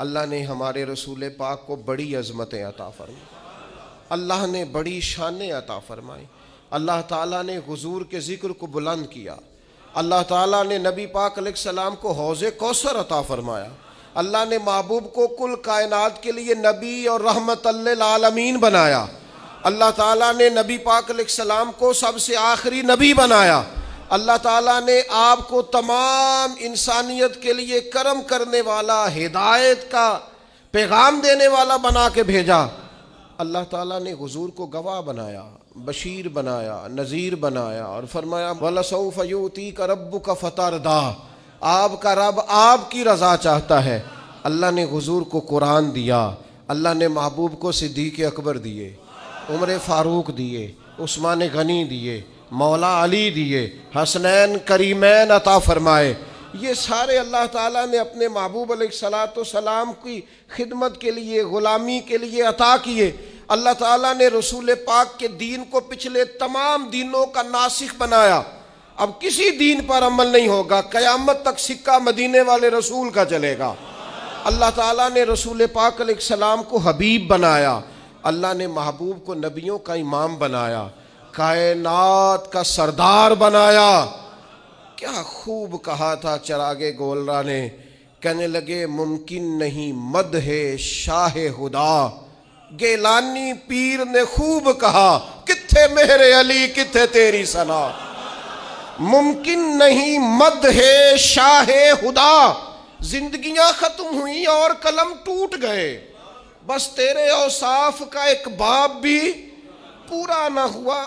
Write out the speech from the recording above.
अल्लाह ने हमारे रसूल पाक को बड़ी अजमतें अता फरमाई अल्लाह ने बड़ी शान अता फरमाई अल्लाह ताला ने गजूर के ज़िक्र को बुलंद किया अल्लाह ताला ने नबी पाक सलाम को हौज़ कौसर अता फरमाया अल्लाह ने महबूब को कुल कायनात के लिए नबी और रहमत आलमीन बनाया अल्लाह ताला ने नबी पाक सलाम को सबसे आखिरी नबी बनाया अल्लाह ताला ने आपको तमाम इंसानियत के लिए कर्म करने वाला हिदायत का पैगाम देने वाला बना के भेजा अल्लाह ताला ने हजूर को गवाह बनाया बशीर बनाया नज़ीर बनाया और फरमाया वलसऊफ़यूती का रब्बू का फ़तारदा आपका रब आपकी रज़ा चाहता है अल्लाह ने हजूर को कुरान दिया अल्लाह ने महबूब को सिद्दीक अकबर दिए उम्र फ़ारूक दिए उस्मान गनी दिए मौला अली दिए हसनैन करीमैन अता फरमाए ये सारे अल्लाह ताला ने अपने महबूब सलात सलाम की खिदमत के लिए ग़ुलामी के लिए अता किए अल्लाह ताला ने रसूल पाक के दीन को पिछले तमाम दिनों का नासिक बनाया अब किसी दीन पर अमल नहीं होगा क़यामत तक सिक्का मदीने वाले रसूल का चलेगा अल्लाह ताला ने रसूल पाक सलाम को हबीब बनाया अल्लाह ने महबूब को नबियों का इमाम बनाया कायनात का सरदार बनाया क्या खूब कहा था चरागे गोलरा ने कहने लगे मुमकिन नहीं मद है शाह हुदा गेलानी पीर ने खूब कहा किथे मेरे अली किथे तेरी सना मुमकिन नहीं मद है शाह हुदा जिंदगियां खत्म हुई और कलम टूट गए बस तेरे औसाफ का एक बाप भी पूरा ना हुआ